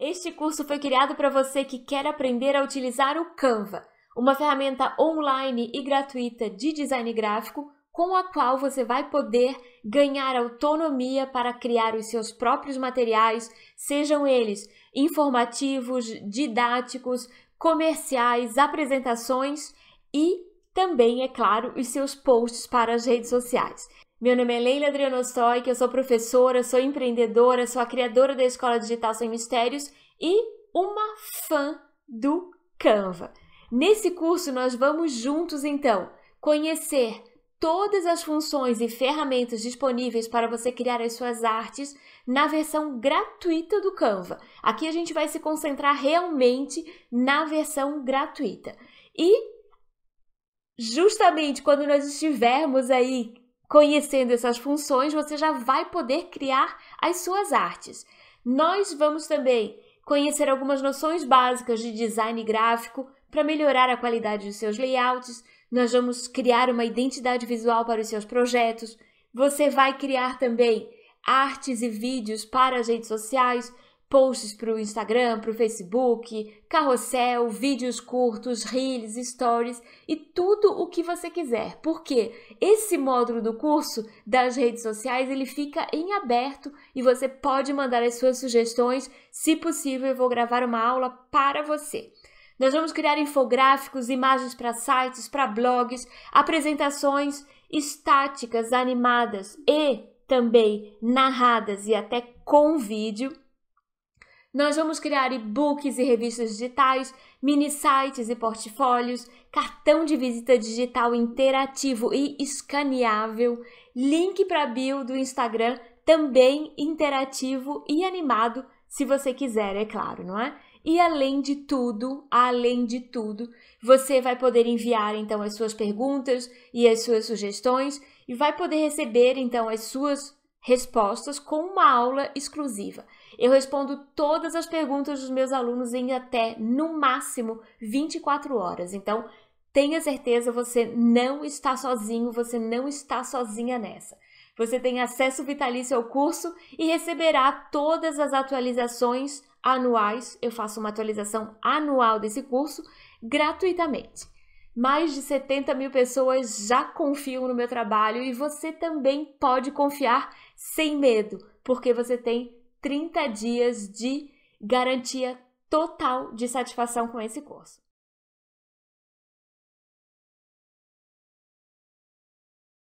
Este curso foi criado para você que quer aprender a utilizar o Canva, uma ferramenta online e gratuita de design gráfico com a qual você vai poder ganhar autonomia para criar os seus próprios materiais, sejam eles informativos, didáticos, comerciais, apresentações e também, é claro, os seus posts para as redes sociais. Meu nome é Leila Adriano Adrianostoic, eu sou professora, sou empreendedora, sou a criadora da Escola Digital Sem Mistérios e uma fã do Canva. Nesse curso, nós vamos juntos, então, conhecer todas as funções e ferramentas disponíveis para você criar as suas artes na versão gratuita do Canva. Aqui a gente vai se concentrar realmente na versão gratuita. E justamente quando nós estivermos aí Conhecendo essas funções, você já vai poder criar as suas artes. Nós vamos também conhecer algumas noções básicas de design gráfico para melhorar a qualidade dos seus layouts. Nós vamos criar uma identidade visual para os seus projetos. Você vai criar também artes e vídeos para as redes sociais posts para o Instagram, para o Facebook, carrossel, vídeos curtos, reels, stories e tudo o que você quiser. Porque esse módulo do curso das redes sociais ele fica em aberto e você pode mandar as suas sugestões. Se possível, eu vou gravar uma aula para você. Nós vamos criar infográficos, imagens para sites, para blogs, apresentações estáticas, animadas e também narradas e até com vídeo nós vamos criar e-books e revistas digitais, mini sites e portfólios, cartão de visita digital interativo e escaneável, link para bio do Instagram também interativo e animado, se você quiser, é claro, não é? E além de tudo, além de tudo, você vai poder enviar então as suas perguntas e as suas sugestões e vai poder receber então as suas respostas com uma aula exclusiva. Eu respondo todas as perguntas dos meus alunos em até, no máximo, 24 horas. Então, tenha certeza, você não está sozinho, você não está sozinha nessa. Você tem acesso vitalício ao curso e receberá todas as atualizações anuais. Eu faço uma atualização anual desse curso gratuitamente. Mais de 70 mil pessoas já confiam no meu trabalho e você também pode confiar sem medo, porque você tem 30 dias de garantia total de satisfação com esse curso.